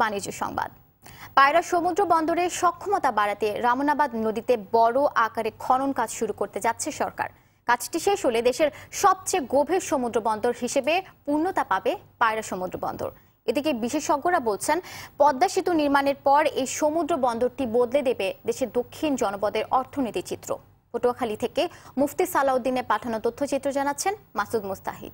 বাণিজ্য সংবাদ পায়রা সমুদ্র বন্দরে সক্ষমতা বাড়াতে রামনাবাদ নদীতে বড় আকারে খনন কাজ শুরু করতে যাচ্ছে সরকার কাজটি শেষ হলে দেশের সবচেয়ে গভীর সমুদ্র বন্দর হিসেবে পূর্ণতা পাবে পায়রা সমুদ্র বন্দর এদিকে বিশেষজ্ঞরা বলছেন পদ্মা সেতু নির্মাণের পর এই সমুদ্র বন্দরটি বদলে দেবে দেশের দক্ষিণ জনপদের অর্থনীতি চিত্র পটুয়াখালী থেকে মুফতি সালাউদ্দিনে পাঠানো তথ্যচিত্র জানাচ্ছেন মাসুদ মুস্তাহিদ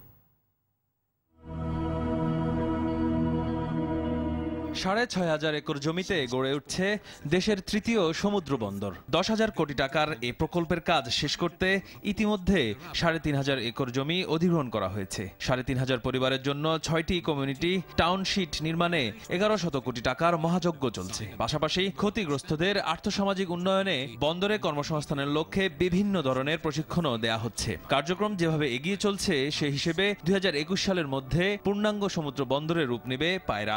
সাড়ে ছয় হাজার একর জমিতে গড়ে উঠছে দেশের তৃতীয় সমুদ্র বন্দর দশ হাজার কোটি টাকার এই প্রকল্পের কাজ শেষ করতে ইতিমধ্যে সাড়ে তিন হাজার একর জমি অধিগ্রহণ করা হয়েছে সাড়ে তিন হাজার পরিবারের জন্য ছয়টি কমিউনিটি টাউনশিট নির্মাণে এগারো শত কোটি টাকার মহাযজ্ঞ চলছে পাশাপাশি ক্ষতিগ্রস্তদের আর্থসামাজিক উন্নয়নে বন্দরে কর্মসংস্থানের লক্ষ্যে বিভিন্ন ধরনের প্রশিক্ষণও দেয়া হচ্ছে কার্যক্রম যেভাবে এগিয়ে চলছে সে হিসেবে দুই সালের মধ্যে পূর্ণাঙ্গ সমুদ্র বন্দরের রূপ নেবে পায়রা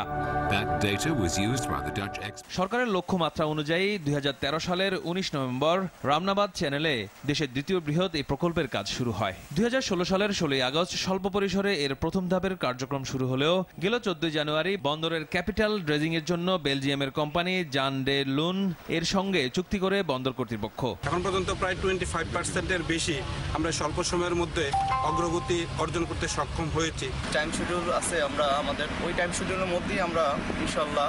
সরকারের লক্ষ্যমাত্রা অনুযায়ী দুই সালের ১৯ নভেম্বর রামনাবাদ চ্যানেলে দেশের দ্বিতীয় বৃহৎ এই প্রকল্পের কাজ শুরু হয় দুই সালের ষোলোই আগস্ট স্বল্প পরিসরে এর প্রথম ধাপের কার্যক্রম শুরু হলেও গেল চোদ্দই জানুয়ারি বন্দরের ক্যাপিটাল ড্রেজিং এর জন্য বেলজিয়ামের কোম্পানি জান ডে লুন এর সঙ্গে চুক্তি করে বন্দর কর্তৃপক্ষ এখন পর্যন্ত প্রায় টোয়েন্টি ফাইভ পার্সেন্টের বেশি আমরা স্বল্প সময়ের মধ্যে অগ্রগতি অর্জন করতে সক্ষম হয়েছি টাইম শিডিউল আছে আমরা আমাদের ওই টাইম শিডিউলের মধ্যেই আমরা ইনশাল্লাহ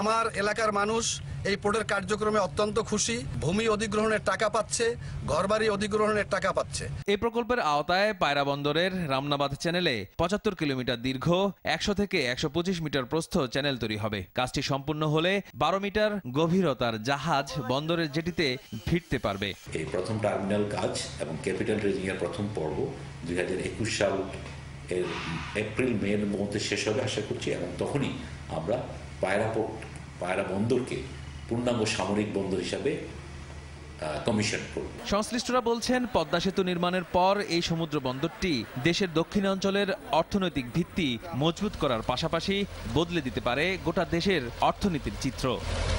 আমার এলাকার মানুষ এই পোর্টের কার্যক্রমে অত্যন্ত খুশি ভূমি অধিগ্রহণের টাকা পাচ্ছে ঘরবাড়ি অধিগ্রহণের টাকা পাচ্ছে এই প্রকল্পের আওতায় পায়রা বন্দরের রামনাবাদ চ্যানেলে পঁচাত্তর কিলোমিটার দীর্ঘ একশো থেকে একশো মিটার প্রস্থ চ্যানেল তৈরি হবে কাজটি সম্পূর্ণ হলে বারো মিটার গভীরতার জাহাজ বন্দরের জেটিতে ফিরতে পারবে এই প্রথম টার্মিনাল কাজ এবং ক্যাপিটাল রেজিং এর প্রথম পর্ব দুই সাল এর এপ্রিল মের মধ্যে শেষ হবে আশা করছি এবং তখনই আমরা পায়রা পায়রা বন্দরকে পূর্ণাঙ্গ সামরিক বন্দর হিসাবে সংশ্লিষ্টরা বলছেন পদ্মা সেতু নির্মাণের পর এই সমুদ্র বন্দরটি দেশের দক্ষিণাঞ্চলের অর্থনৈতিক ভিত্তি মজবুত করার পাশাপাশি বদলে দিতে পারে গোটা দেশের অর্থনীতির চিত্র